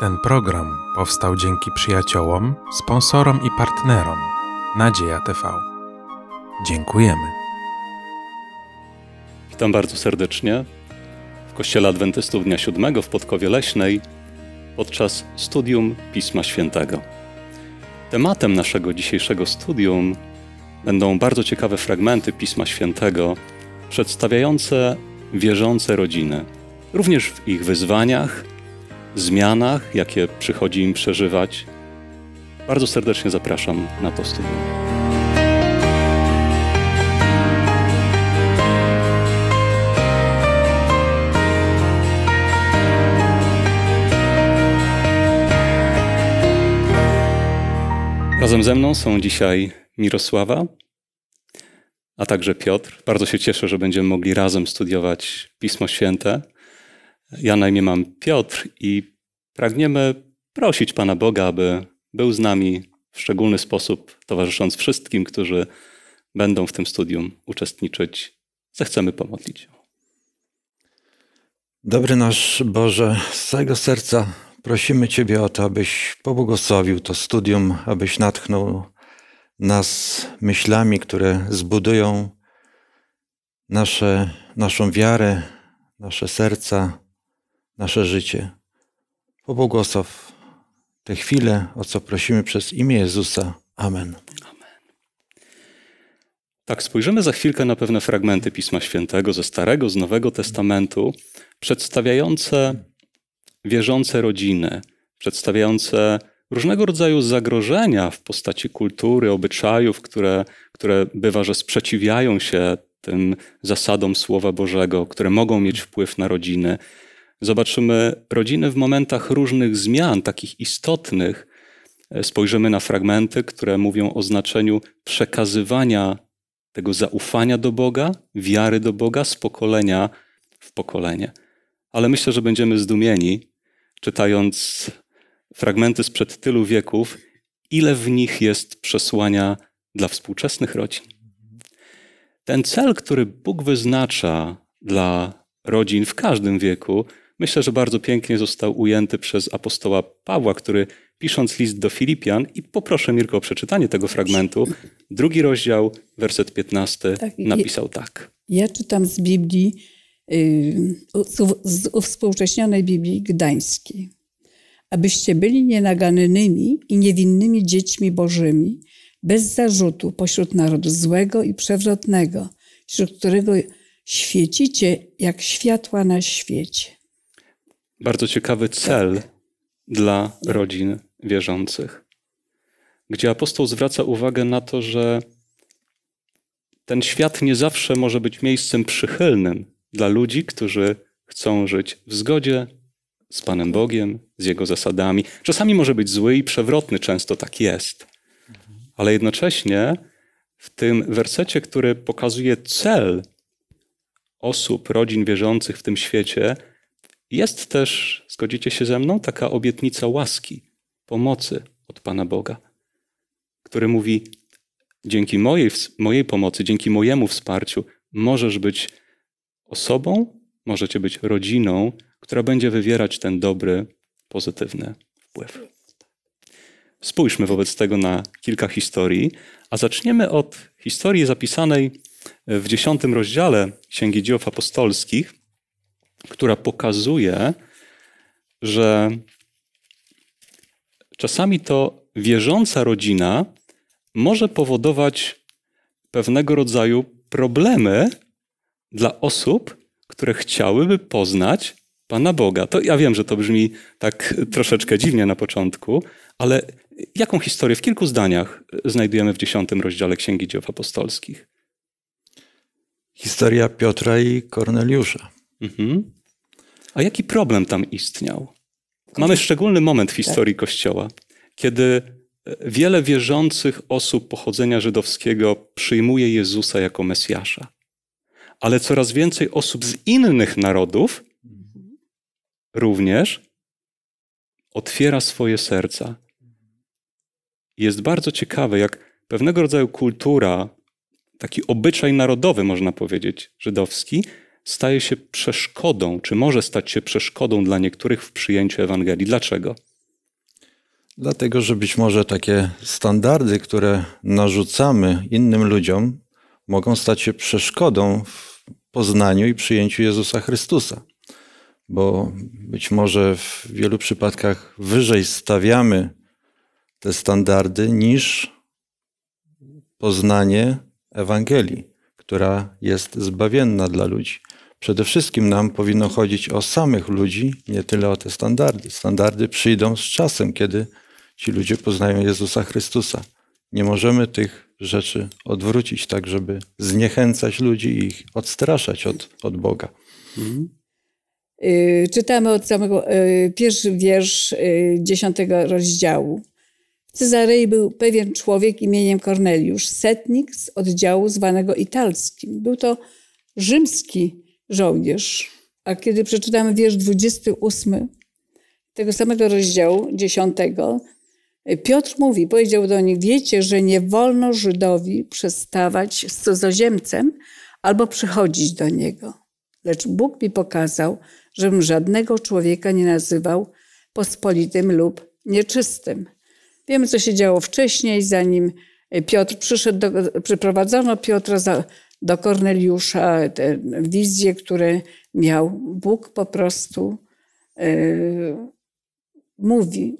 Ten program powstał dzięki przyjaciołom, sponsorom i partnerom Nadzieja TV. Dziękujemy. Witam bardzo serdecznie w Kościele Adwentystów Dnia Siódmego w Podkowie Leśnej podczas studium Pisma Świętego. Tematem naszego dzisiejszego studium będą bardzo ciekawe fragmenty Pisma Świętego przedstawiające wierzące rodziny, również w ich wyzwaniach – zmianach, jakie przychodzi im przeżywać. Bardzo serdecznie zapraszam na to studium. Razem ze mną są dzisiaj Mirosława, a także Piotr. Bardzo się cieszę, że będziemy mogli razem studiować Pismo Święte. Ja na imię mam Piotr i pragniemy prosić Pana Boga, aby był z nami w szczególny sposób, towarzysząc wszystkim, którzy będą w tym studium uczestniczyć. Zechcemy pomodlić. Dobry nasz Boże, z całego serca prosimy Ciebie o to, abyś pobłogosławił to studium, abyś natchnął nas myślami, które zbudują nasze, naszą wiarę, nasze serca, nasze życie. Pobłogosław te chwile, o co prosimy przez imię Jezusa. Amen. Tak, spojrzymy za chwilkę na pewne fragmenty Pisma Świętego ze Starego, z Nowego Testamentu, przedstawiające wierzące rodziny, przedstawiające różnego rodzaju zagrożenia w postaci kultury, obyczajów, które, które bywa, że sprzeciwiają się tym zasadom Słowa Bożego, które mogą mieć wpływ na rodziny. Zobaczymy rodziny w momentach różnych zmian, takich istotnych. Spojrzymy na fragmenty, które mówią o znaczeniu przekazywania tego zaufania do Boga, wiary do Boga z pokolenia w pokolenie. Ale myślę, że będziemy zdumieni, czytając fragmenty sprzed tylu wieków, ile w nich jest przesłania dla współczesnych rodzin. Ten cel, który Bóg wyznacza dla rodzin w każdym wieku, myślę, że bardzo pięknie został ujęty przez apostoła Pawła, który pisząc list do Filipian, i poproszę Mirko o przeczytanie tego fragmentu, drugi rozdział, werset 15, tak, napisał tak. Ja, ja czytam z Biblii, yy, z uwspółcześnionej Biblii Gdańskiej. Abyście byli nienagannymi i niewinnymi dziećmi bożymi, bez zarzutu pośród narodu złego i przewrotnego, wśród którego świecicie jak światła na świecie bardzo ciekawy cel tak. dla rodzin wierzących, gdzie apostoł zwraca uwagę na to, że ten świat nie zawsze może być miejscem przychylnym dla ludzi, którzy chcą żyć w zgodzie z Panem Bogiem, z Jego zasadami. Czasami może być zły i przewrotny, często tak jest. Ale jednocześnie w tym wersecie, który pokazuje cel osób, rodzin wierzących w tym świecie, jest też, zgodzicie się ze mną, taka obietnica łaski, pomocy od Pana Boga, który mówi: Dzięki mojej, mojej pomocy, dzięki mojemu wsparciu, możesz być osobą, możecie być rodziną, która będzie wywierać ten dobry, pozytywny wpływ. Spójrzmy wobec tego na kilka historii, a zaczniemy od historii zapisanej w dziesiątym rozdziale Księgi Dziejów Apostolskich, która pokazuje, że czasami to wierząca rodzina może powodować pewnego rodzaju problemy dla osób, które chciałyby poznać Pana Boga. To ja wiem, że to brzmi tak troszeczkę dziwnie na początku, ale jaką historię w kilku zdaniach znajdujemy w dziesiątym rozdziale Księgi Dzieł Apostolskich? Historia Piotra i Korneliusza. Mhm. A jaki problem tam istniał? Mamy szczególny moment w tak. historii Kościoła, kiedy e, wiele wierzących osób pochodzenia żydowskiego przyjmuje Jezusa jako Mesjasza. Ale coraz więcej osób z innych narodów również otwiera swoje serca. Jest bardzo ciekawe, jak pewnego rodzaju kultura, taki obyczaj narodowy, można powiedzieć, żydowski, staje się przeszkodą, czy może stać się przeszkodą dla niektórych w przyjęciu Ewangelii. Dlaczego? Dlatego, że być może takie standardy, które narzucamy innym ludziom, mogą stać się przeszkodą w poznaniu i przyjęciu Jezusa Chrystusa. Bo być może w wielu przypadkach wyżej stawiamy te standardy niż poznanie Ewangelii która jest zbawienna dla ludzi. Przede wszystkim nam powinno chodzić o samych ludzi, nie tyle o te standardy. Standardy przyjdą z czasem, kiedy ci ludzie poznają Jezusa Chrystusa. Nie możemy tych rzeczy odwrócić tak, żeby zniechęcać ludzi i ich odstraszać od, od Boga. Mhm. Y, czytamy od samego, y, pierwszy wiersz y, dziesiątego rozdziału. Cezarei był pewien człowiek imieniem Korneliusz, setnik z oddziału zwanego italskim. Był to rzymski żołnierz. A kiedy przeczytamy wiersz 28 tego samego rozdziału 10, Piotr mówi, powiedział do nich, wiecie, że nie wolno Żydowi przestawać z cudzoziemcem albo przychodzić do niego. Lecz Bóg mi pokazał, żebym żadnego człowieka nie nazywał pospolitym lub nieczystym. Wiemy, co się działo wcześniej, zanim e, Piotr przyszedł, do, przyprowadzono Piotra za, do Korneliusza, Wizje, które miał. Bóg po prostu yy, mówi,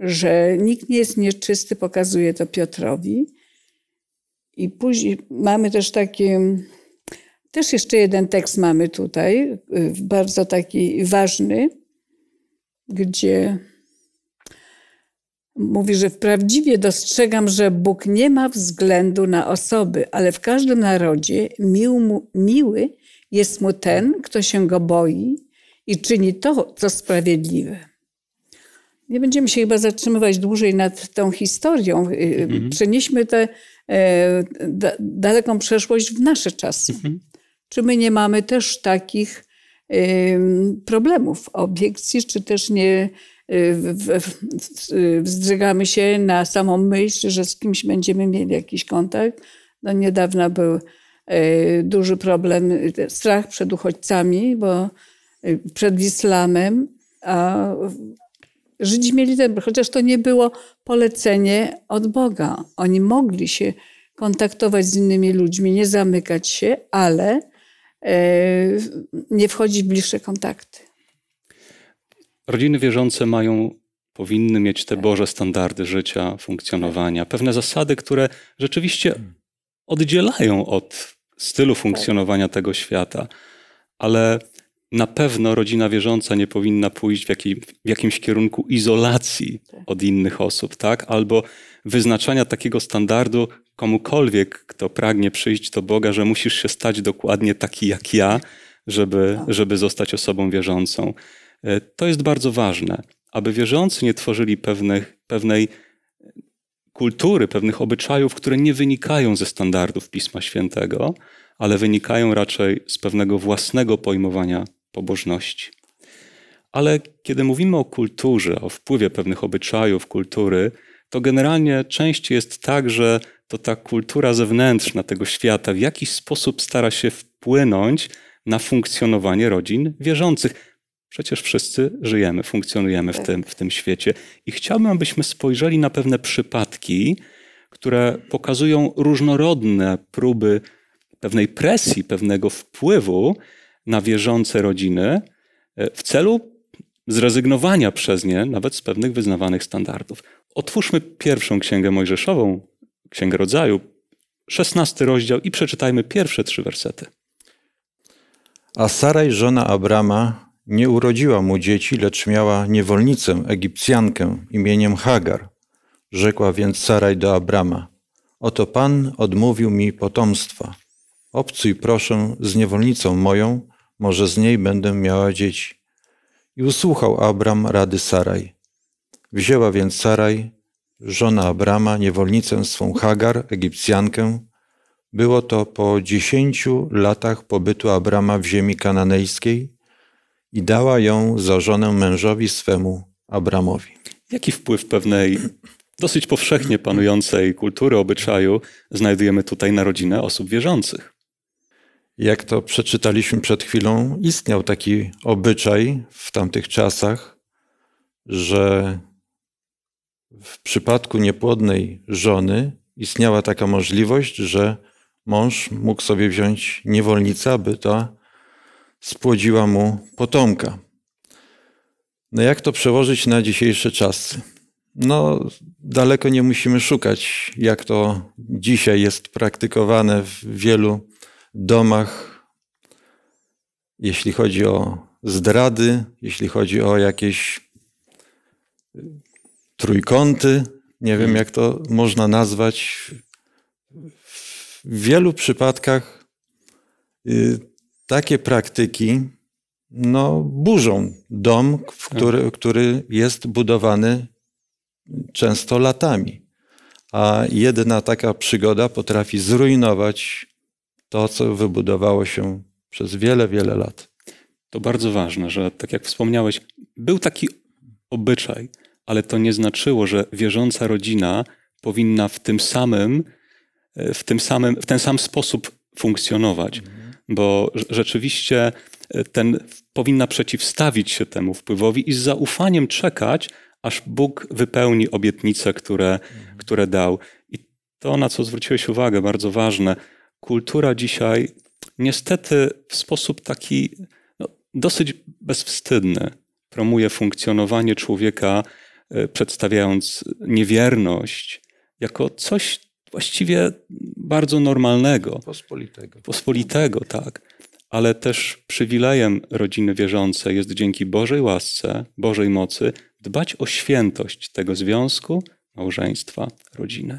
że nikt nie jest nieczysty, pokazuje to Piotrowi. I później mamy też taki, też jeszcze jeden tekst mamy tutaj, e, bardzo taki ważny, gdzie Mówi, że wprawdziwie dostrzegam, że Bóg nie ma względu na osoby, ale w każdym narodzie mił mu, miły jest mu ten, kto się go boi i czyni to, co sprawiedliwe. Nie będziemy się chyba zatrzymywać dłużej nad tą historią. Y, y, mhm. Przenieśmy tę e, daleką przeszłość w nasze czasy. Mhm. Czy my nie mamy też takich problemów, obiekcji, czy też nie Y, wzdrygamy się na samą myśl, że z kimś będziemy mieli jakiś kontakt. No niedawna był y, duży problem, y, strach przed uchodźcami, bo przed islamem, a Żydzi mieli ten, chociaż to nie było polecenie od Boga. Oni mogli się kontaktować z innymi ludźmi, nie zamykać się, ale e, nie wchodzić w bliższe kontakty. Rodziny wierzące mają, powinny mieć te Boże standardy życia, funkcjonowania, pewne zasady, które rzeczywiście oddzielają od stylu tak. funkcjonowania tego świata, ale na pewno rodzina wierząca nie powinna pójść w, w jakimś kierunku izolacji tak. od innych osób, tak? Albo wyznaczania takiego standardu komukolwiek, kto pragnie przyjść do Boga, że musisz się stać dokładnie taki jak ja, żeby, tak. żeby zostać osobą wierzącą. E, to jest bardzo ważne, aby wierzący nie tworzyli pewnych, pewnej kultury, pewnych obyczajów, które nie wynikają ze standardów Pisma Świętego, ale wynikają raczej z pewnego własnego pojmowania pobożności. Ale kiedy mówimy o kulturze, o wpływie pewnych obyczajów, kultury, to generalnie częściej jest tak, że to ta kultura zewnętrzna tego świata w jakiś sposób stara się wpłynąć na funkcjonowanie rodzin wierzących, Przecież wszyscy żyjemy, funkcjonujemy w tak. tym, w tym świecie. I chciałbym, abyśmy spojrzeli na pewne przypadki, które pokazują różnorodne próby pewnej presji, pewnego wpływu na wierzące rodziny e, w celu zrezygnowania przez nie nawet z pewnych wyznawanych standardów. Otwórzmy pierwszą księgę mojżeszową, księgę rodzaju, szesnasty rozdział i przeczytajmy pierwsze trzy wersety. A Saraj, żona Abrama, nie urodziła mu dzieci, lecz miała niewolnicę, Egipcjankę imieniem Hagar. Rzekła więc Saraj do Abrama: Oto Pan odmówił mi potomstwa. Obcuj proszę z niewolnicą moją, może z niej będę miała dzieci. I usłuchał Abram rady Saraj. Wzięła więc Saraj, żona Abrama, niewolnicę swą Hagar, Egipcjankę. Było to po dziesięciu latach pobytu Abrama w ziemi kananejskiej, i dała ją za żonę mężowi swemu Abramowi. Jaki wpływ pewnej dosyć powszechnie panującej kultury, obyczaju znajdujemy tutaj na rodzinę osób wierzących? Jak to przeczytaliśmy przed chwilą, istniał taki obyczaj w tamtych czasach, że w przypadku niepłodnej żony istniała taka możliwość, że mąż mógł sobie wziąć niewolnicę, aby ta spłodziła mu potomka. No jak to przełożyć na dzisiejsze czasy? No, daleko nie musimy szukać, jak to dzisiaj jest praktykowane w wielu domach, jeśli chodzi o zdrady, jeśli chodzi o jakieś trójkąty, nie wiem jak to można nazwać. W wielu przypadkach y, takie praktyki no, burzą dom, tak. który, który jest budowany często latami. A jedna taka przygoda potrafi zrujnować to, co wybudowało się przez wiele, wiele lat. To bardzo ważne, że tak jak wspomniałeś, był taki obyczaj, ale to nie znaczyło, że wierząca rodzina powinna w tym samym, w tym samym, w ten sam sposób funkcjonować. Mhm bo rzeczywiście e, ten powinna przeciwstawić się temu wpływowi i z zaufaniem czekać, aż Bóg wypełni obietnice, które, które dał. I to, na co zwróciłeś uwagę, bardzo ważne. Kultura dzisiaj niestety w sposób taki no, dosyć bezwstydny promuje funkcjonowanie człowieka, e, przedstawiając niewierność jako coś, właściwie bardzo normalnego. Pospolitego. Pospolitego, tak. Ale też przywilejem rodziny wierzącej jest dzięki Bożej łasce, Bożej mocy dbać o świętość tego związku, małżeństwa, rodziny.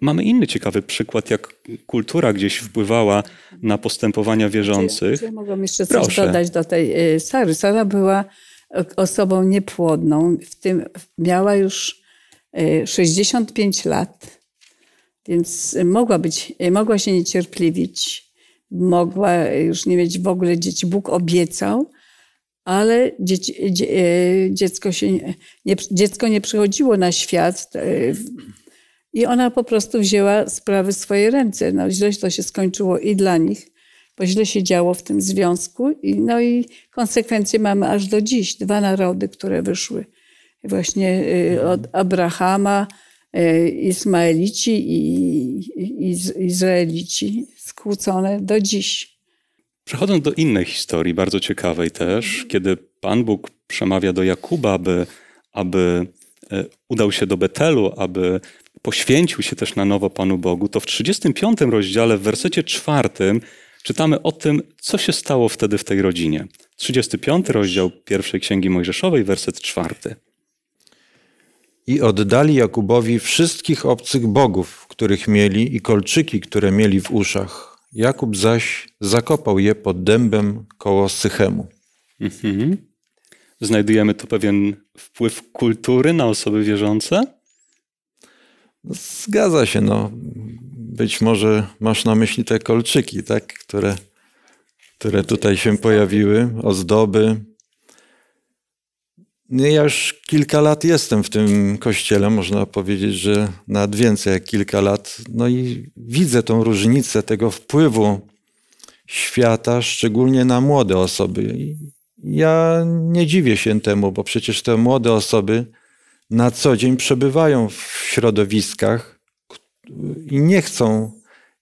Mamy inny ciekawy przykład, jak kultura gdzieś wpływała na postępowania wierzących. Czy, czy ja mogłam jeszcze coś Proszę. dodać do tej y, Sary. Sara była y, osobą niepłodną, w tym miała już 65 y, lat więc y, mogła być, y, mogła się niecierpliwić, mogła już nie mieć w ogóle dzieci. Bóg obiecał, ale dzieci, y, dzie, dziecko, się, nie, dziecko nie przychodziło na świat. I ona po prostu wzięła sprawy w swoje ręce. No, źle to się skończyło i dla nich, bo źle się działo w tym związku. I, no i konsekwencje mamy aż do dziś. Dwa narody, które wyszły właśnie od Abrahama, Y, Ismaelici i Izraelici skłócone do dziś. Przechodząc do innej historii, bardzo ciekawej też, kiedy Pan Bóg przemawia do Jakuba, aby, aby e, udał się do Betelu, aby poświęcił się też na nowo Panu Bogu, to w 35 rozdziale, w wersecie 4 czytamy o tym, co się stało wtedy w tej rodzinie. 35 rozdział pierwszej Księgi Mojżeszowej, werset 4 i oddali Jakubowi wszystkich obcych bogów, których mieli, i kolczyki, które mieli w uszach. Jakub zaś zakopał je pod dębem koło Sychemu. Mhm. Znajdujemy tu pewien wpływ kultury na osoby wierzące? No, zgadza się, no. Być może masz na myśli te kolczyki, tak? które, które tutaj się pojawiły, ozdoby, ja już kilka lat jestem w tym kościele, można powiedzieć, że nawet więcej jak kilka lat. No i widzę tą różnicę tego wpływu świata, szczególnie na młode osoby. ja nie dziwię się temu, bo przecież te młode osoby na co dzień przebywają w środowiskach i nie chcą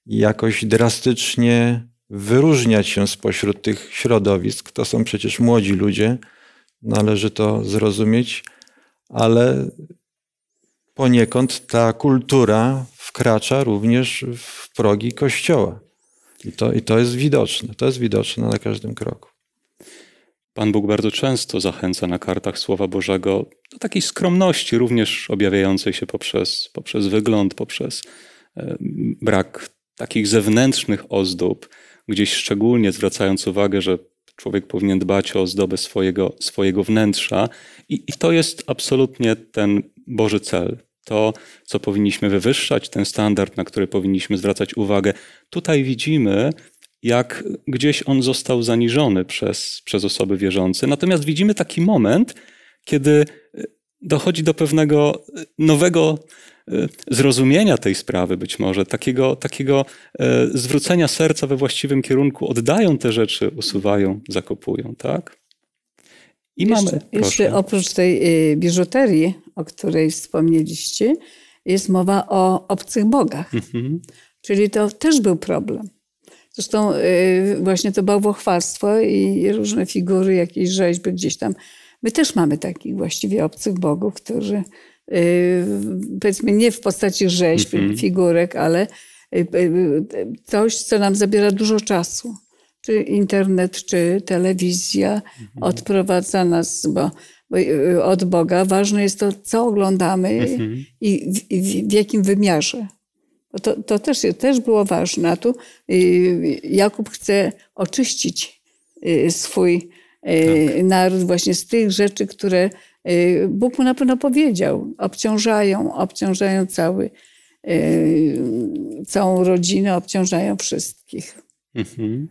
jakoś drastycznie wyróżniać się spośród tych środowisk. To są przecież młodzi ludzie należy to zrozumieć, ale poniekąd ta kultura wkracza również w progi kościoła. I to, I to jest widoczne, to jest widoczne na każdym kroku. Pan Bóg bardzo często zachęca na kartach Słowa Bożego do takiej skromności, również objawiającej się poprzez, poprzez wygląd, poprzez e, brak takich zewnętrznych ozdób, gdzieś szczególnie zwracając uwagę, że człowiek powinien dbać o zdobę swojego, swojego wnętrza. I, I to jest absolutnie ten Boży cel. To, co powinniśmy wywyższać, ten standard, na który powinniśmy zwracać uwagę. Tutaj widzimy, jak gdzieś on został zaniżony przez, przez osoby wierzące. Natomiast widzimy taki moment, kiedy e, dochodzi do pewnego e, nowego Y, zrozumienia tej sprawy być może, takiego, takiego e, zwrócenia serca we właściwym kierunku. Oddają te rzeczy, usuwają, zakopują, tak? I jeszcze, mamy. Proszę. Jeszcze oprócz tej y, biżuterii, o której wspomnieliście, jest mowa o obcych bogach. Mhm. Czyli to też był problem. Zresztą y, właśnie to bałwochwalstwo i różne figury, jakieś rzeźby gdzieś tam. My też mamy takich właściwie obcych bogów, którzy Y, powiedzmy nie w postaci rzeźb, mm -hmm. figurek, ale y, y, coś, co nam zabiera dużo czasu. Czy internet, czy telewizja mm -hmm. odprowadza nas bo, bo, od Boga. Ważne jest to, co oglądamy mm -hmm. i, w, i w, jakim wymiarze. To, to też, też było ważne. A tu Jakub chce oczyścić swój tak. naród właśnie z tych rzeczy, które Y, Bóg mu na pewno powiedział, obciążają, obciążają cały, y, całą rodzinę, obciążają wszystkich. Mhm.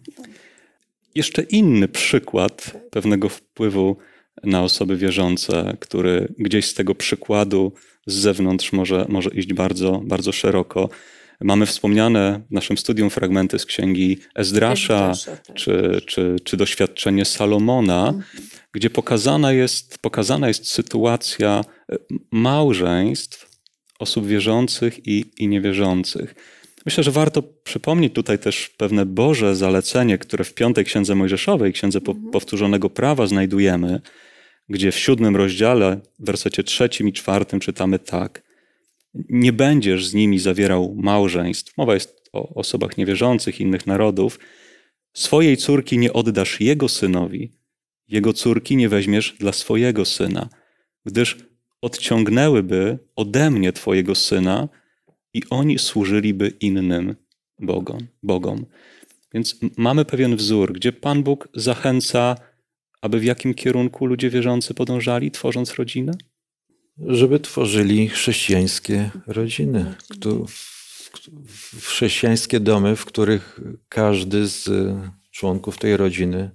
Jeszcze inny przykład pewnego wpływu na osoby wierzące, który gdzieś z tego przykładu z zewnątrz może, może iść bardzo, bardzo szeroko. Mamy wspomniane w naszym studium fragmenty z księgi Ezdrasza, Ezdrasza tak. czy, czy, czy doświadczenie Salomona. Mhm gdzie pokazana jest, pokazana jest sytuacja e, małżeństw osób wierzących i, i niewierzących. Myślę, że warto przypomnieć tutaj też pewne Boże zalecenie, które w piątej księdze Mojżeszowej, księdze po, mhm. powtórzonego prawa znajdujemy, gdzie w siódmym rozdziale, w wersecie trzecim i czwartym czytamy tak. Nie będziesz z nimi zawierał małżeństw. Mowa jest o osobach niewierzących, innych narodów. Swojej córki nie oddasz jego synowi, jego córki nie weźmiesz dla swojego syna, gdyż odciągnęłyby ode mnie Twojego syna i oni służyliby innym bogom. bogom. Więc mamy pewien wzór, gdzie Pan Bóg zachęca, aby w jakim kierunku ludzie wierzący podążali, tworząc rodzinę? Żeby tworzyli chrześcijańskie rodziny, chrześcijańskie domy, w których każdy z członków tej rodziny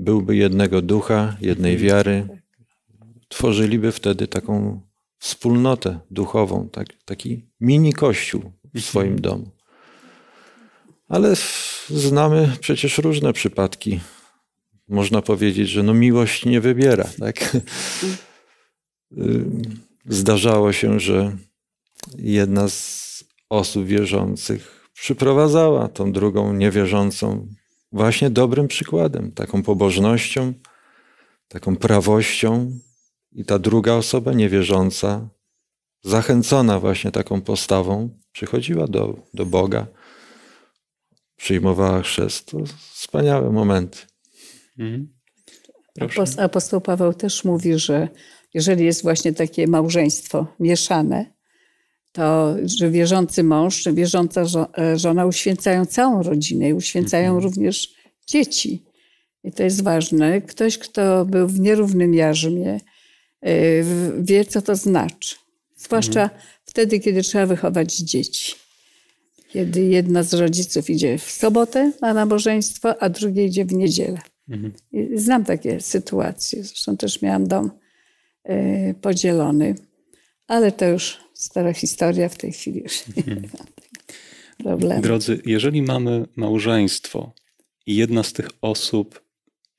byłby jednego ducha, jednej wiary, tworzyliby wtedy taką wspólnotę duchową, tak, taki mini kościół w mhm. swoim domu. Ale znamy przecież różne przypadki. Można powiedzieć, że no miłość nie wybiera. Tak? Y, zdarzało się, że jedna z osób wierzących przyprowadzała tą drugą niewierzącą właśnie dobrym przykładem, taką pobożnością, taką prawością, i ta druga osoba niewierząca, zachęcona właśnie taką postawą, przychodziła do, do Boga, przyjmowała chrzest. To wspaniałe momenty. Mhm. Apostoł Paweł też mówi, że jeżeli jest właśnie takie małżeństwo mieszane, to, że wierzący mąż, czy wierząca e, żona uświęcają całą rodzinę i uświęcają mhm. również dzieci. I to jest ważne. Ktoś, kto był w nierównym jarzmie, e, wie, co to znaczy. Zwłaszcza mhm. wtedy, kiedy trzeba wychować dzieci. Kiedy jedna z rodziców idzie w sobotę na nabożeństwo, a drugie idzie w niedzielę. Mhm. Znam takie sytuacje. Zresztą też miałam dom e, podzielony ale to już stara historia w tej chwili już mhm. Drodzy, jeżeli mamy małżeństwo i jedna z tych osób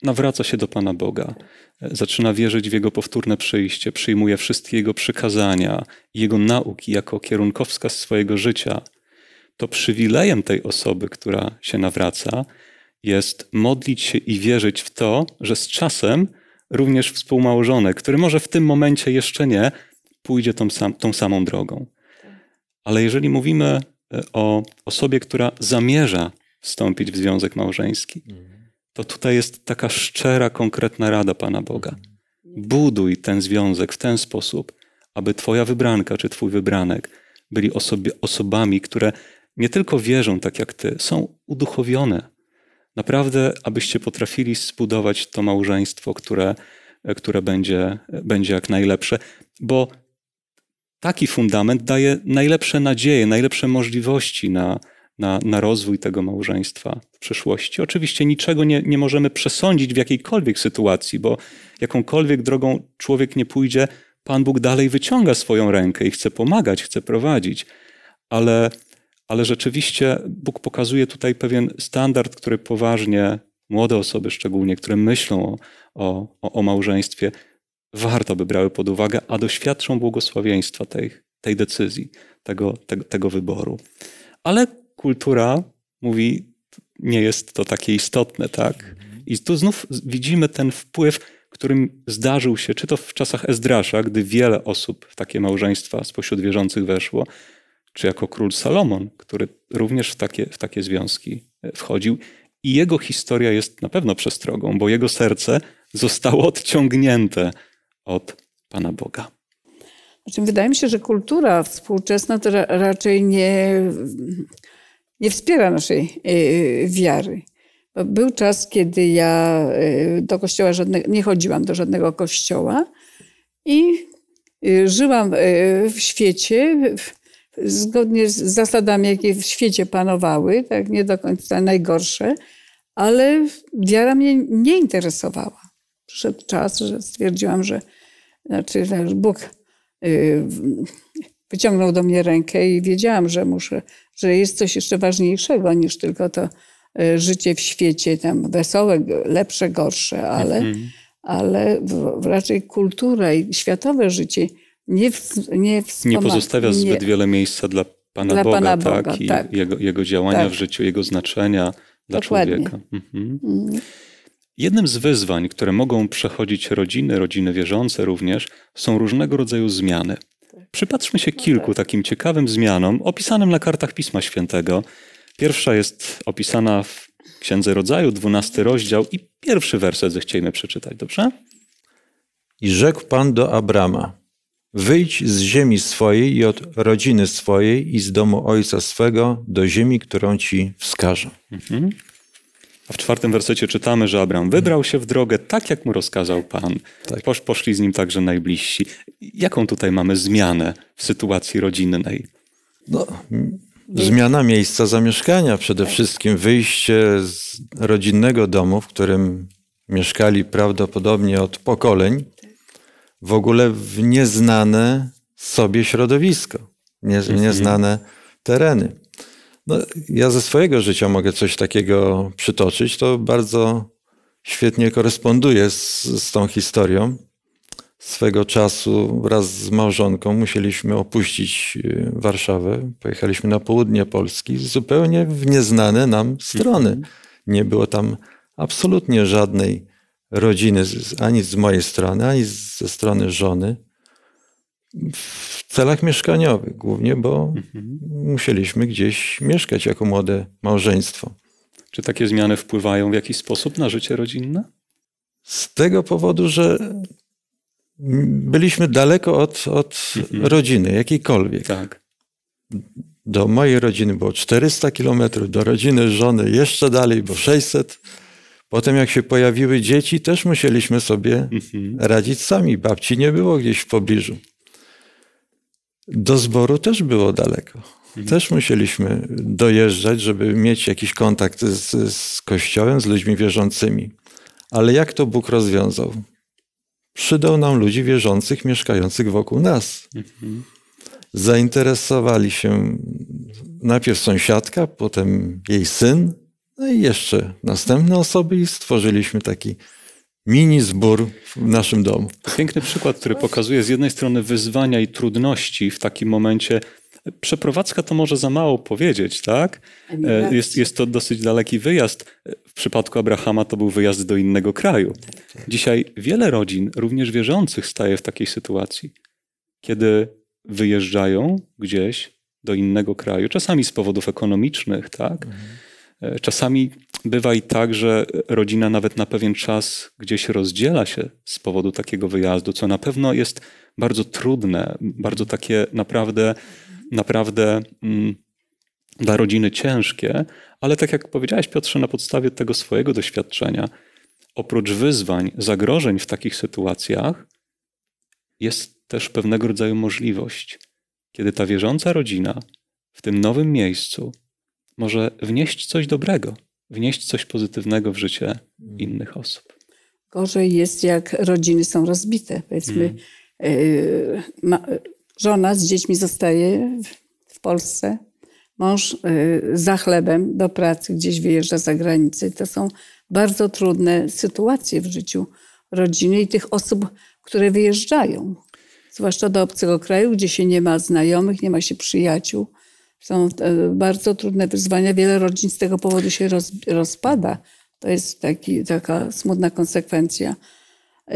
nawraca się do Pana Boga, e, zaczyna wierzyć w Jego powtórne przyjście, przyjmuje wszystkie Jego przykazania Jego nauki jako kierunkowskaz swojego życia, to przywilejem tej osoby, która się nawraca, jest modlić się i wierzyć w to, że z czasem również współmałżonek, który może w tym momencie jeszcze nie, pójdzie tą, sam, tą samą drogą. Ale jeżeli mówimy e, o osobie, która zamierza wstąpić w związek małżeński, mhm. to tutaj jest taka szczera, konkretna rada Pana Boga. Mhm. Buduj ten związek w ten sposób, aby Twoja wybranka czy Twój wybranek byli osobami, które nie tylko wierzą tak jak Ty, są uduchowione. Naprawdę, abyście potrafili zbudować to małżeństwo, które, e, które będzie, e, będzie jak najlepsze, bo taki fundament daje najlepsze nadzieje, najlepsze możliwości na, na, na rozwój tego małżeństwa w przyszłości. Oczywiście niczego nie, nie możemy przesądzić w jakiejkolwiek sytuacji, bo jakąkolwiek drogą człowiek nie pójdzie, Pan Bóg dalej wyciąga swoją rękę i chce pomagać, chce prowadzić. Ale, ale rzeczywiście Bóg pokazuje tutaj pewien standard, który poważnie młode osoby szczególnie, które myślą o, o, o małżeństwie, warto by brały pod uwagę, a doświadczą błogosławieństwa tej, tej decyzji, tego, tego wyboru. Ale kultura mówi, nie jest to takie istotne, tak? Mhm. I tu znów widzimy ten wpływ, którym zdarzył się, czy to w czasach Ezdrasza, gdy wiele osób w takie małżeństwa spośród wierzących weszło, czy jako król Salomon, który również w takie, w takie związki e, wchodził. I jego historia jest na pewno przestrogą, bo jego serce zostało odciągnięte od Pana Boga. Znaczy, wydaje mi się, że kultura współczesna to raczej nie, nie wspiera naszej y, wiary. był czas, kiedy ja y, do kościoła żadnego, nie chodziłam do żadnego kościoła i y, żyłam w świecie zgodnie z zasadami, jakie w świecie panowały, tak nie do końca najgorsze, ale wiara mnie nie interesowała przyszedł czas, że stwierdziłam, że znaczy, Bóg y, wyciągnął do mnie rękę i wiedziałam, że muszę, że jest coś jeszcze ważniejszego niż tylko to y, życie w świecie, tam wesołe, lepsze, gorsze, ale, mhm. ale raczej kultura i światowe życie nie, w, nie, nie pozostawia nie, zbyt wiele miejsca dla Pana dla Boga, Pana tak? Boga i tak. Jego, jego działania tak. w życiu, jego znaczenia dla Dokładnie. człowieka. Mhm. Mhm. Jednym z wyzwań, które mogą przechodzić rodziny, rodziny wierzące również, są różnego rodzaju zmiany. Tak. Przypatrzmy się no kilku tak. takim ciekawym zmianom opisanym na kartach Pisma Świętego. Pierwsza jest opisana w Księdze Rodzaju, 12 rozdział i pierwszy werset zechciejmy przeczytać, dobrze? I rzekł Pan do Abrama, wyjdź z ziemi swojej i od rodziny swojej i z domu ojca swego do ziemi, którą ci wskażę. Mhm w czwartym wersecie czytamy, że Abraham wybrał się w drogę tak, jak mu rozkazał Pan. Tak. Posz, poszli z nim także najbliżsi. Jaką tutaj mamy zmianę w sytuacji rodzinnej? No, zmiana miejsca zamieszkania przede wszystkim, wyjście z rodzinnego domu, w którym mieszkali prawdopodobnie od pokoleń, w ogóle w nieznane sobie środowisko, mhm. nieznane tereny. No, ja ze swojego życia mogę coś takiego przytoczyć. To bardzo świetnie koresponduje z, z tą historią. Swego czasu wraz z małżonką musieliśmy opuścić y, Warszawę. Pojechaliśmy na południe Polski, zupełnie w nieznane nam strony. Mhm. Nie było tam absolutnie żadnej rodziny, ani z mojej strony, ani ze strony żony w celach mieszkaniowych głównie, bo mhm. musieliśmy gdzieś mieszkać jako młode małżeństwo. Czy takie zmiany wpływają w jakiś sposób na życie rodzinne? Z tego powodu, że byliśmy daleko od, od mhm. rodziny, jakiejkolwiek. Tak. Do mojej rodziny było 400 kilometrów, do rodziny żony jeszcze dalej, bo 600. Potem jak się pojawiły dzieci, też musieliśmy sobie mhm. radzić sami. Babci nie było gdzieś w pobliżu do zboru też było daleko. Mhm. Też musieliśmy dojeżdżać, żeby mieć jakiś kontakt z, z kościołem, z ludźmi wierzącymi. Ale jak to Bóg rozwiązał? Przydał nam ludzi wierzących, mieszkających wokół nas. Mhm. Zainteresowali się najpierw sąsiadka, potem jej syn, no i jeszcze następne osoby, i stworzyliśmy taki mini zbór w naszym domu. Piękny przykład, który pokazuje z jednej strony wyzwania i trudności w takim momencie. Przeprowadzka to może za mało powiedzieć, tak? Jest, jest to dosyć daleki wyjazd. W przypadku Abrahama to był wyjazd do innego kraju. Dzisiaj wiele rodzin, również wierzących, staje w takiej sytuacji, kiedy wyjeżdżają gdzieś do innego kraju, czasami z powodów ekonomicznych, tak? Mhm E, czasami bywa i tak, że rodzina nawet na pewien czas gdzieś rozdziela się z powodu takiego wyjazdu, co na pewno jest bardzo trudne, bardzo takie naprawdę, naprawdę mm, dla rodziny ciężkie, ale tak jak powiedziałeś, Piotrze, na podstawie tego swojego doświadczenia, oprócz wyzwań, zagrożeń w takich sytuacjach, jest też pewnego rodzaju możliwość, kiedy ta wierząca rodzina w tym nowym miejscu może wnieść coś dobrego, wnieść coś pozytywnego w życie mm. innych osób. Gorzej jest, jak rodziny są rozbite. Powiedzmy, mm. Y, ma, żona z dziećmi zostaje w, w Polsce, mąż y, za chlebem do pracy gdzieś wyjeżdża za granicę. To są bardzo trudne sytuacje w życiu rodziny i tych osób, które wyjeżdżają. Zwłaszcza do obcego kraju, gdzie się nie ma znajomych, nie ma się przyjaciół są e, bardzo trudne wyzwania. Wiele rodzin z tego powodu się roz, rozpada. To jest taki, taka smutna konsekwencja. E,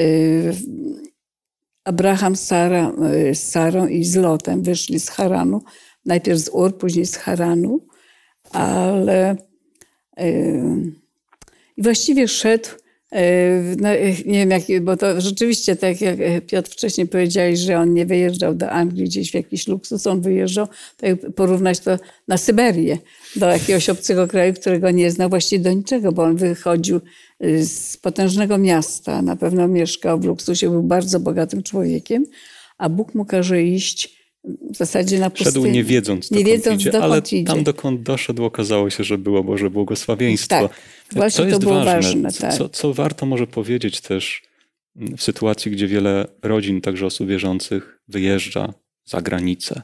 Abraham Sara, e, z Sarą i z Lotem wyszli z Haranu. Najpierw z Ur, później z Haranu. Ale i właściwie szedł E, no, e, nie wiem, jak, bo to rzeczywiście, tak jak e, Piotr wcześniej powiedział, że on nie wyjeżdżał do Anglii gdzieś w jakiś luksus, on wyjeżdżał, tak porównać to na Syberię, do jakiegoś obcego kraju, którego nie znał właściwie do niczego, bo on wychodził z potężnego miasta, na pewno mieszkał w luksusie, był bardzo bogatym człowiekiem, a Bóg mu każe iść w zasadzie na pustyni. Szedł nie wiedząc, nie wiedząc idzie, ale idzie. tam dokąd doszedł okazało się, że było Boże błogosławieństwo. Tak, właśnie to, to było ważne. ważne tak. co, co warto może powiedzieć też mm, w sytuacji, gdzie wiele rodzin, także osób wierzących, wyjeżdża za granicę.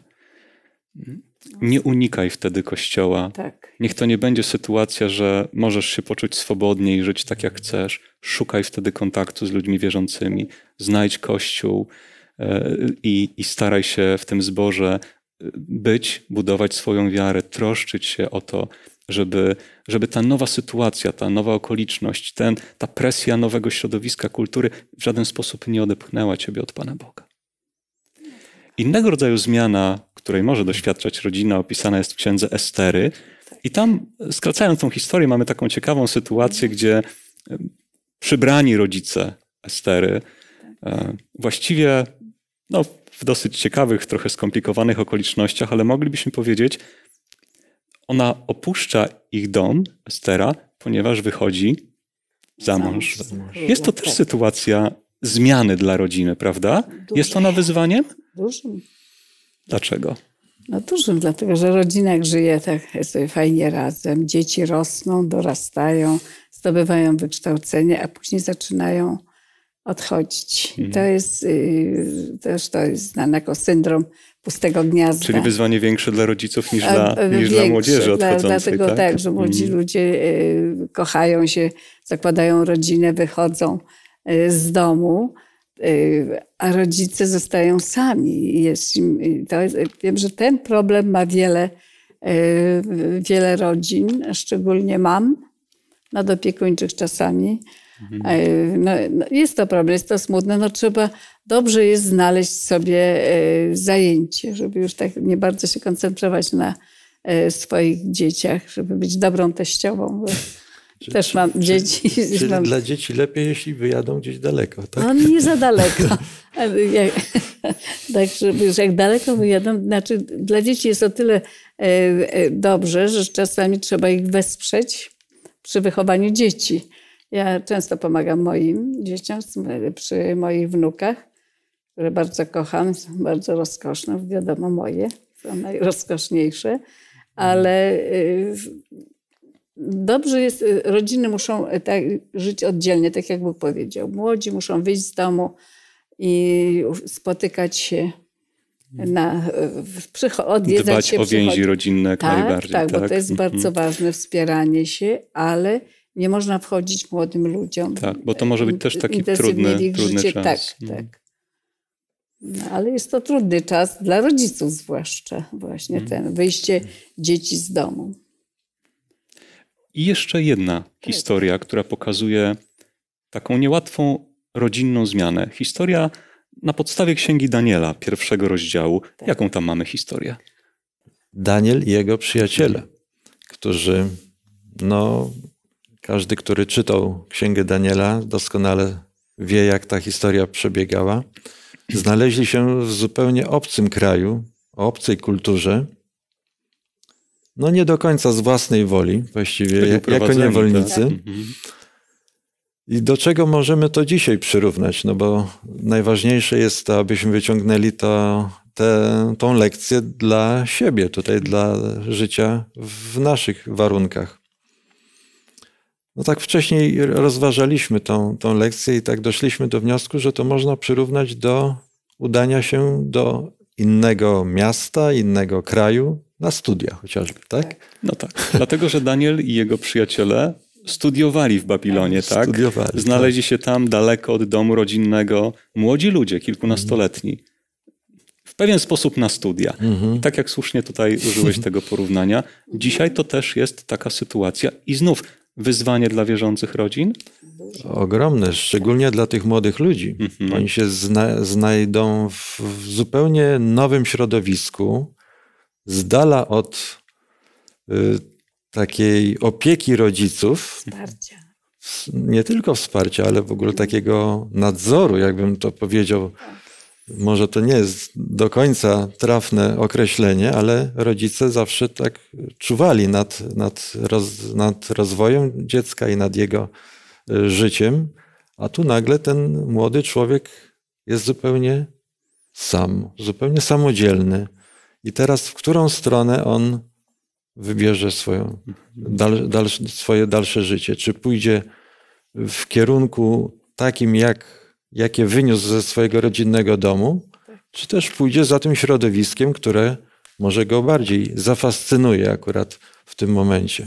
Mm, nie unikaj wtedy kościoła. Tak. Niech to nie będzie sytuacja, że możesz się poczuć swobodnie i żyć tak, jak chcesz. Szukaj wtedy kontaktu z ludźmi wierzącymi. Znajdź kościół. E, i, i staraj się w tym zborze e, być, budować swoją wiarę, troszczyć się o to, żeby, żeby ta nowa sytuacja, ta nowa okoliczność, ten, ta presja nowego środowiska, kultury w żaden sposób nie odepchnęła ciebie od Pana Boga. Innego rodzaju zmiana, której może doświadczać rodzina, opisana jest w księdze Estery. I tam, skracając tą historię, mamy taką ciekawą sytuację, gdzie e, przybrani rodzice Estery właściwie no, w dosyć ciekawych, trochę skomplikowanych okolicznościach, ale moglibyśmy powiedzieć, ona opuszcza ich dom, Estera, ponieważ wychodzi za mąż. Jest to też tak. sytuacja zmiany dla rodziny, prawda? Jest ona wyzwaniem? Dużym. Dlaczego? No dużym, dlatego że rodzina jak żyje tak sobie fajnie razem, dzieci rosną, dorastają, zdobywają wykształcenie, a później zaczynają odchodzić. Mhm. To jest y, też to jest znane jako syndrom pustego gniazda. Czyli wyzwanie większe dla rodziców niż, e, dla, e, niż dla młodzieży odchodzącej. dlatego tak, tak że młodzi mhm. ludzie y, kochają się, zakładają rodzinę, wychodzą y, z domu a rodzice zostają sami. to jest, wiem, że ten problem ma wiele, wiele rodzin, szczególnie mam no, opiekuńczych czasami, Mhm. No, no jest to problem, jest to smutne. No trzeba, dobrze jest znaleźć sobie e, zajęcie, żeby już tak nie bardzo się koncentrować na e, swoich dzieciach, żeby być dobrą teściową. Też mam dzieci. mam... dla dzieci lepiej, jeśli wyjadą gdzieś daleko, tak? No nie za daleko. E, jak, tak, już jak daleko wyjadą, znaczy dla dzieci jest o tyle dobrze, że czasami trzeba ich wesprzeć przy wychowaniu dzieci. Ja często pomagam moim dzieciom, przy moich wnukach, które bardzo kocham, są bardzo rozkoszne, wiadomo moje, są najrozkoszniejsze, ale y, dobrze jest, y, rodziny muszą y, tak, żyć oddzielnie, tak jak Bóg powiedział. Młodzi muszą wyjść z domu i spotykać się mhm. na, odwiedzać Dbać się, o więzi rodzinne tak, najbardziej. Tak, tak, bo to jest mhm. bardzo ważne wspieranie się, ale nie można wchodzić młodym ludziom. Tak, bo to może być też taki trudny, trudny czas. Tak, no. tak. No, ale jest to trudny czas dla rodziców zwłaszcza właśnie mm. ten wyjście dzieci z domu. I jeszcze jedna tak. historia, tak. która pokazuje taką niełatwą rodzinną zmianę. Historia na podstawie księgi Daniela, pierwszego rozdziału. Tak. Jaką tam mamy historię? Daniel i jego przyjaciele, którzy no, każdy, który czytał Księgę Daniela, doskonale wie, jak ta historia przebiegała. Znaleźli się w zupełnie obcym kraju, o obcej kulturze. No nie do końca z własnej woli, właściwie jako niewolnicy. Tak. Mhm. I do czego możemy to dzisiaj przyrównać? No bo najważniejsze jest to, abyśmy wyciągnęli to, tę lekcję dla siebie, tutaj dla życia w naszych warunkach. No tak wcześniej rozważaliśmy tą, tą lekcję i tak doszliśmy do wniosku, że to można przyrównać do udania się do innego miasta, innego kraju, na studia chociażby, tak? tak. No tak, dlatego że Daniel i jego przyjaciele studiowali w Babilonie, tak? tak? Studiowali. Znaleźli tak. się tam daleko od domu rodzinnego, młodzi ludzie, kilkunastoletni. W pewien sposób na studia. Mhm. tak jak słusznie tutaj użyłeś tego porównania, dzisiaj to też jest taka sytuacja i znów wyzwanie dla wierzących rodzin? Ogromne, szczególnie dla tych młodych ludzi. Mhm. Oni się zna znajdą w, w, zupełnie nowym środowisku, z dala od y, takiej opieki rodziców. Wsparcia. Nie tylko wsparcia, ale w ogóle takiego nadzoru, jakbym to powiedział tak może to nie jest do końca trafne określenie, ale rodzice zawsze tak czuwali nad, nad, roz, nad rozwojem dziecka i nad jego e, życiem, a tu nagle ten młody człowiek jest zupełnie sam, zupełnie samodzielny. I teraz w którą stronę on wybierze swoją, dal, dal, swoje dalsze życie? Czy pójdzie w kierunku takim, jak jakie wyniósł ze swojego rodzinnego domu, czy też pójdzie za tym środowiskiem, które może go bardziej zafascynuje akurat w tym momencie.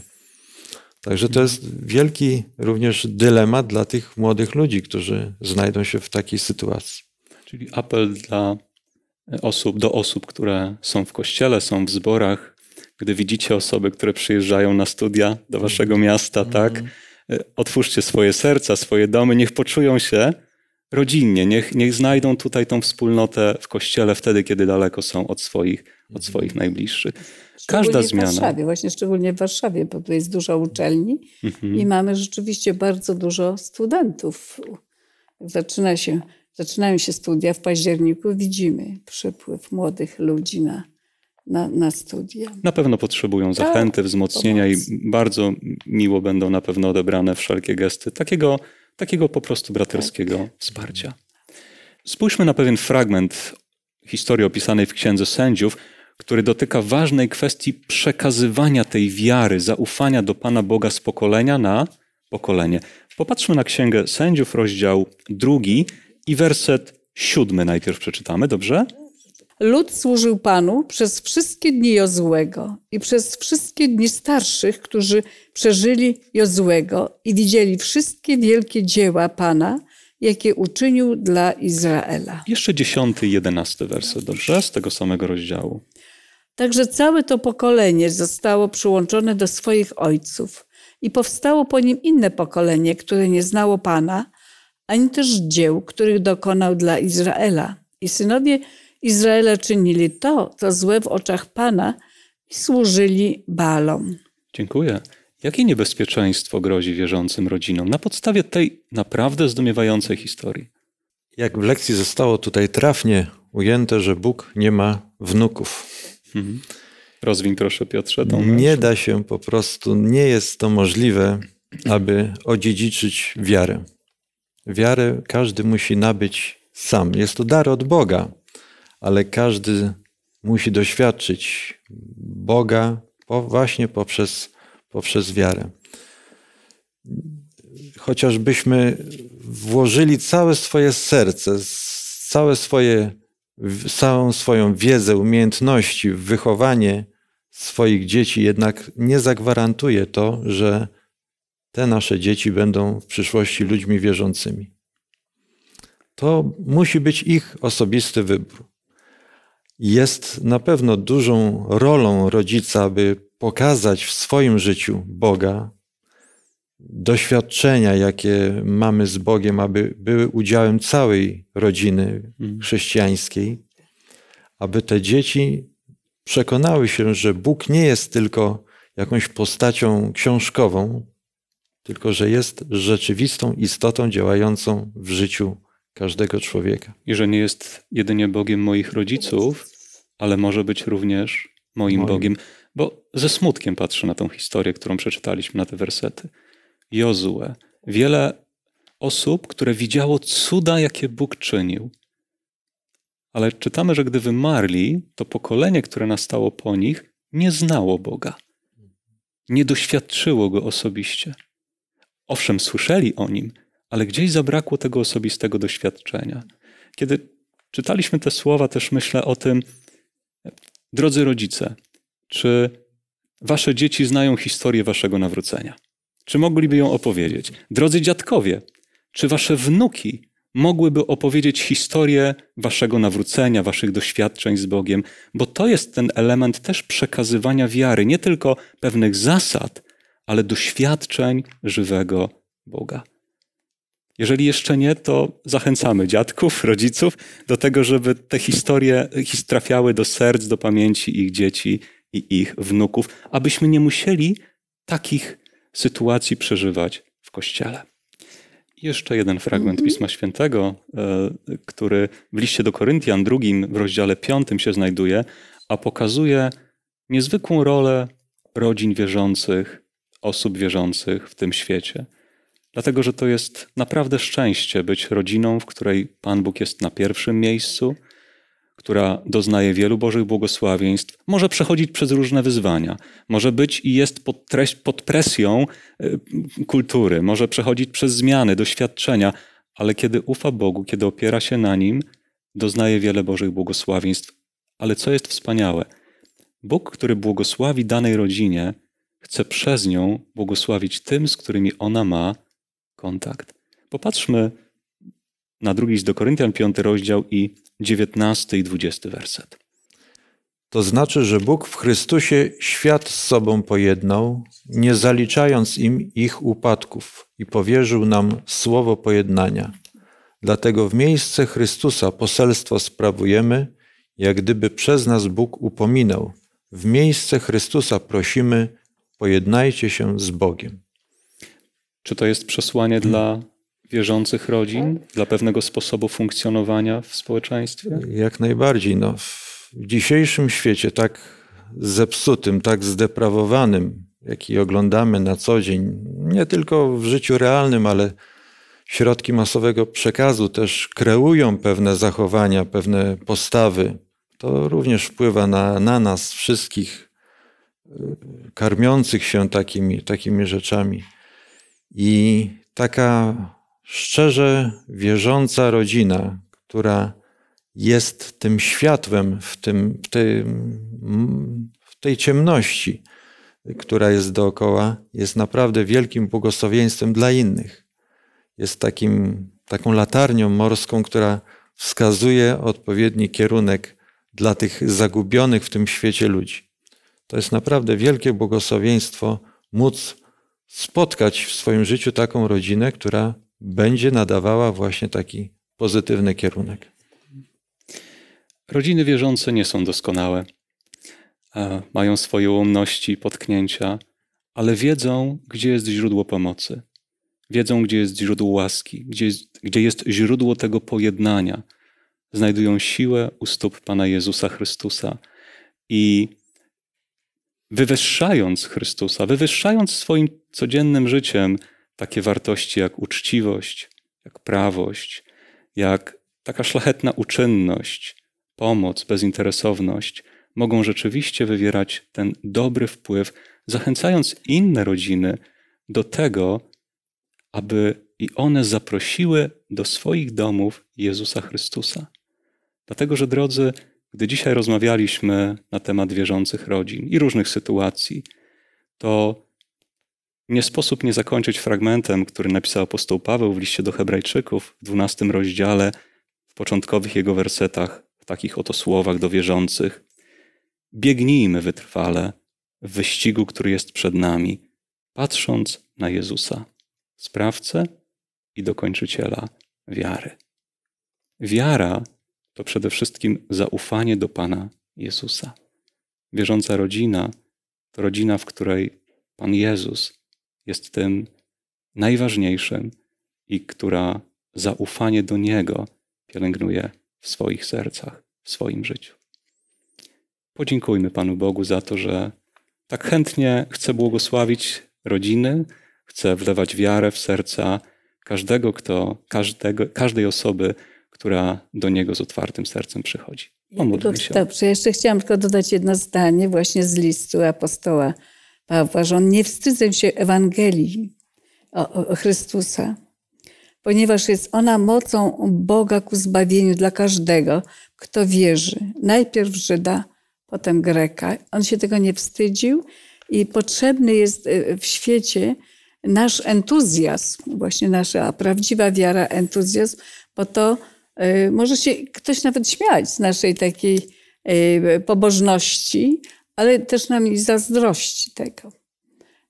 Także to jest wielki również dylemat dla tych młodych ludzi, którzy znajdą się w takiej sytuacji. Czyli apel dla e, osób, do osób, które są w kościele, są w zborach, gdy widzicie osoby, które przyjeżdżają na studia do waszego miasta, tak? Mhm. E, otwórzcie swoje serca, swoje domy, niech poczują się rodzinnie, niech, niech znajdą tutaj tą wspólnotę w kościele wtedy, kiedy daleko są od swoich, od mhm. swoich najbliższych. Każda zmiana. W Warszawie, właśnie szczególnie w Warszawie, bo tu jest dużo uczelni mhm. i mamy rzeczywiście bardzo dużo studentów. Zaczyna się, zaczynają się studia w październiku, widzimy przypływ młodych ludzi na, na, na studia. Na pewno potrzebują tak, zachęty, wzmocnienia pomoc. i bardzo miło będą na pewno odebrane wszelkie gesty takiego takiego po prostu braterskiego tak. wsparcia. Spójrzmy na pewien fragment historii opisanej w Księdze Sędziów, który dotyka ważnej kwestii przekazywania tej wiary, zaufania do Pana Boga z pokolenia na pokolenie. Popatrzmy na Księgę Sędziów, rozdział drugi i werset siódmy najpierw przeczytamy, dobrze? Lud służył Panu przez wszystkie dni Jozłego i przez wszystkie dni starszych, którzy przeżyli Jozłego i widzieli wszystkie wielkie dzieła Pana, jakie uczynił dla Izraela. Jeszcze dziesiąty i jedenasty werset, dobrze? Z tego samego rozdziału. Także całe to pokolenie zostało przyłączone do swoich ojców i powstało po nim inne pokolenie, które nie znało Pana, ani też dzieł, których dokonał dla Izraela. I synowie Izraele czynili to, co złe w oczach Pana i służyli Balom. Dziękuję. Jakie niebezpieczeństwo grozi wierzącym rodzinom na podstawie tej naprawdę zdumiewającej historii? Jak w lekcji zostało tutaj trafnie ujęte, że Bóg nie ma wnuków. Mhm. Rozwiń proszę Piotrze. Tą nie da się po prostu, nie jest to możliwe, aby odziedziczyć wiarę. Wiarę każdy musi nabyć sam. Jest to dar od Boga ale każdy musi doświadczyć Boga właśnie poprzez, poprzez wiarę. Chociażbyśmy włożyli całe swoje serce, całe swoje, całą swoją wiedzę, umiejętności w wychowanie swoich dzieci, jednak nie zagwarantuje to, że te nasze dzieci będą w przyszłości ludźmi wierzącymi. To musi być ich osobisty wybór jest na pewno dużą rolą rodzica, aby pokazać w swoim życiu Boga, doświadczenia, jakie mamy z Bogiem, aby były udziałem całej rodziny mhm. chrześcijańskiej, aby te dzieci przekonały się, że Bóg nie jest tylko jakąś postacią książkową, tylko że jest rzeczywistą istotą działającą w życiu każdego człowieka. I że nie jest jedynie Bogiem moich rodziców, ale może być również moim, moim. Bogiem. Bo ze smutkiem patrzę na tą historię, którą przeczytaliśmy, na te wersety. Jozue. Wiele osób, które widziało cuda, jakie Bóg czynił. Ale czytamy, że gdy wymarli, to pokolenie, które nastało po nich, nie znało Boga. Nie doświadczyło go osobiście. Owszem, słyszeli o nim, ale gdzieś zabrakło tego osobistego doświadczenia. Kiedy czytaliśmy te słowa, też myślę o tym, drodzy rodzice, czy wasze dzieci znają historię waszego nawrócenia? Czy mogliby ją opowiedzieć? Drodzy dziadkowie, czy wasze wnuki mogłyby opowiedzieć historię waszego nawrócenia, waszych doświadczeń z Bogiem? Bo to jest ten element też przekazywania wiary, nie tylko pewnych zasad, ale doświadczeń żywego Boga. Jeżeli jeszcze nie, to zachęcamy dziadków, rodziców do tego, żeby te historie trafiały do serc, do pamięci ich dzieci i ich wnuków, abyśmy nie musieli takich sytuacji przeżywać w kościele. Jeszcze jeden fragment mhm. Pisma Świętego, e, który w liście do Koryntian, drugim w rozdziale piątym się znajduje, a pokazuje niezwykłą rolę rodzin wierzących, osób wierzących w tym świecie. Dlatego, że to jest naprawdę szczęście być rodziną, w której Pan Bóg jest na pierwszym miejscu, która doznaje wielu Bożych błogosławieństw, może przechodzić przez różne wyzwania, może być i jest pod, pod presją y, kultury, może przechodzić przez zmiany, doświadczenia, ale kiedy ufa Bogu, kiedy opiera się na Nim, doznaje wiele Bożych błogosławieństw. Ale co jest wspaniałe? Bóg, który błogosławi danej rodzinie, chce przez nią błogosławić tym, z którymi ona ma kontakt. Popatrzmy na drugi z do Koryntian, rozdział i dziewiętnasty i dwudziesty werset. To znaczy, że Bóg w Chrystusie świat z sobą pojednał, nie zaliczając im ich upadków i powierzył nam słowo pojednania. Dlatego w miejsce Chrystusa poselstwo sprawujemy, jak gdyby przez nas Bóg upominał. W miejsce Chrystusa prosimy, pojednajcie się z Bogiem. Czy to jest przesłanie hmm. dla wierzących rodzin, dla pewnego sposobu funkcjonowania w społeczeństwie? Jak najbardziej. No, w dzisiejszym świecie tak zepsutym, tak zdeprawowanym, jaki oglądamy na co dzień, nie tylko w życiu realnym, ale środki masowego przekazu też kreują pewne zachowania, pewne postawy. To również wpływa na, na nas wszystkich, y, karmiących się takimi, takimi rzeczami. I taka szczerze wierząca rodzina, która jest tym światłem w, tym, w, w tej ciemności, która jest dookoła, jest naprawdę wielkim błogosławieństwem dla innych. Jest takim, taką latarnią morską, która wskazuje odpowiedni kierunek dla tych zagubionych w tym świecie ludzi. To jest naprawdę wielkie błogosławieństwo móc spotkać w swoim życiu taką rodzinę, która będzie nadawała właśnie taki pozytywny kierunek. Rodziny wierzące nie są doskonałe. Mają swoje ułomności potknięcia, ale wiedzą, gdzie jest źródło pomocy. Wiedzą, gdzie jest źródło łaski, gdzie jest, gdzie jest źródło tego pojednania. Znajdują siłę u stóp Pana Jezusa Chrystusa i wywyższając Chrystusa, wywyższając swoim codziennym życiem takie wartości jak uczciwość, jak prawość, jak taka szlachetna uczynność, pomoc, bezinteresowność, mogą rzeczywiście wywierać ten dobry wpływ, zachęcając inne rodziny do tego, aby i one zaprosiły do swoich domów Jezusa Chrystusa. Dlatego, że drodzy, gdy dzisiaj rozmawialiśmy na temat wierzących rodzin i różnych sytuacji, to nie sposób nie zakończyć fragmentem, który napisał apostoł Paweł w liście do Hebrajczyków w 12 rozdziale, w początkowych jego wersetach, w takich oto słowach do wierzących. Biegnijmy wytrwale w wyścigu, który jest przed nami, patrząc na Jezusa, sprawcę i dokończyciela wiary. Wiara to przede wszystkim zaufanie do Pana Jezusa. Wierząca rodzina to rodzina, w której Pan Jezus jest tym najważniejszym i która zaufanie do Niego pielęgnuje w swoich sercach, w swoim życiu. Podziękujmy Panu Bogu za to, że tak chętnie chce błogosławić rodziny, chce wlewać wiarę w serca każdego, kto, każdego, każdej osoby, która do Niego z otwartym sercem przychodzi. Pomódlmy się. Dobrze, tak, jeszcze chciałam tylko dodać jedno zdanie właśnie z listu apostoła Pawła, że on nie wstydzę się Ewangelii o, o Chrystusa, ponieważ jest ona mocą Boga ku zbawieniu dla każdego, kto wierzy. Najpierw Żyda, potem Greka. On się tego nie wstydził i potrzebny jest y, w świecie nasz entuzjazm, właśnie nasza prawdziwa wiara, entuzjazm, bo to Y, może się ktoś nawet śmiać z naszej takiej y, pobożności, ale też nam i zazdrości tego.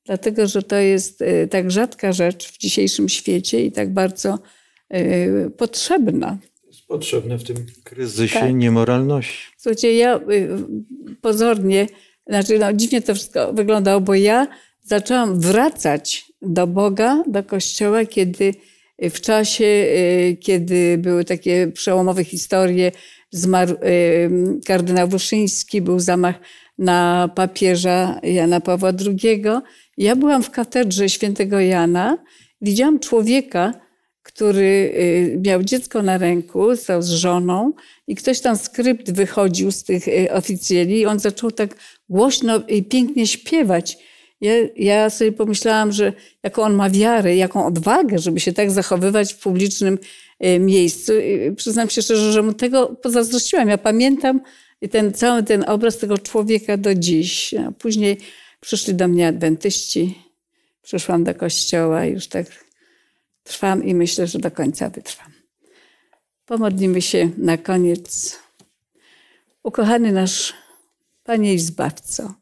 Dlatego, że to jest y, tak rzadka rzecz w dzisiejszym świecie i tak bardzo potrzebna. Jest potrzebna w tym kryzysie tak. niemoralności. Słuchajcie, ja pozornie, znaczy no, dziwnie to wszystko wyglądało, bo ja zaczęłam wracać do Boga, do Kościoła, kiedy w czasie, y, kiedy były takie przełomowe historie, zmarł y, kardynał Wyszyński, był zamach na papieża Jana Pawła II. Ja byłam w katedrze świętego Jana, widziałam człowieka, który y, miał dziecko na ręku, stał z żoną i ktoś tam skrypt wychodził z tych oficjeli i on zaczął tak głośno i pięknie śpiewać ja, ja sobie pomyślałam, że jaką on ma wiarę, jaką odwagę, żeby się tak zachowywać w publicznym y, miejscu. I przyznam się szczerze, że mu tego pozazdrościłam. Ja pamiętam ten, cały ten obraz tego człowieka do dziś. A później przyszli do mnie adwentyści, przyszłam do kościoła i już tak trwam i myślę, że do końca wytrwam. Pomodlimy się na koniec. Ukochany nasz Panie i Zbawco,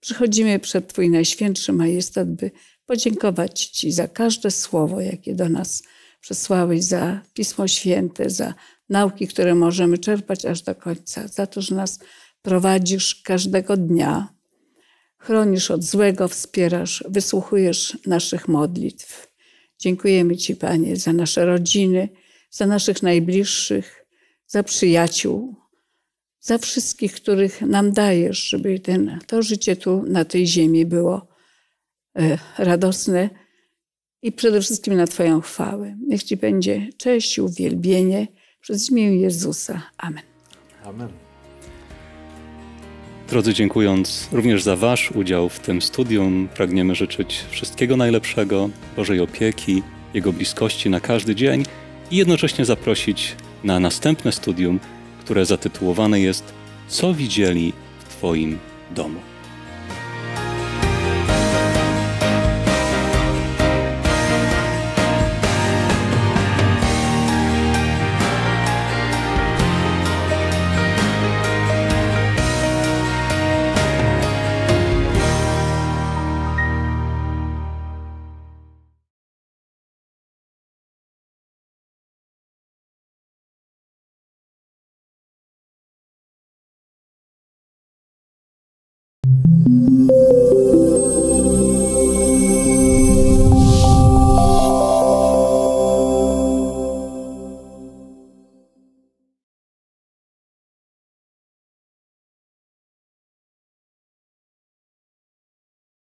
Przychodzimy przed Twój Najświętszy Majestat, by podziękować Ci za każde słowo, jakie do nas przesłałeś, za Pismo Święte, za nauki, które możemy czerpać aż do końca, za to, że nas prowadzisz każdego dnia, chronisz od złego, wspierasz, wysłuchujesz naszych modlitw. Dziękujemy Ci, Panie, za nasze rodziny, za naszych najbliższych, za przyjaciół, za wszystkich, których nam dajesz, żeby ten, to życie tu na tej ziemi było e, radosne i przede wszystkim na Twoją chwałę. Niech Ci będzie cześć, uwielbienie przez imię Jezusa. Amen. Amen. Drodzy, dziękując również za Wasz udział w tym studium, pragniemy życzyć wszystkiego najlepszego, Bożej opieki, Jego bliskości na każdy dzień i jednocześnie zaprosić na następne studium które zatytułowane jest Co widzieli w Twoim domu?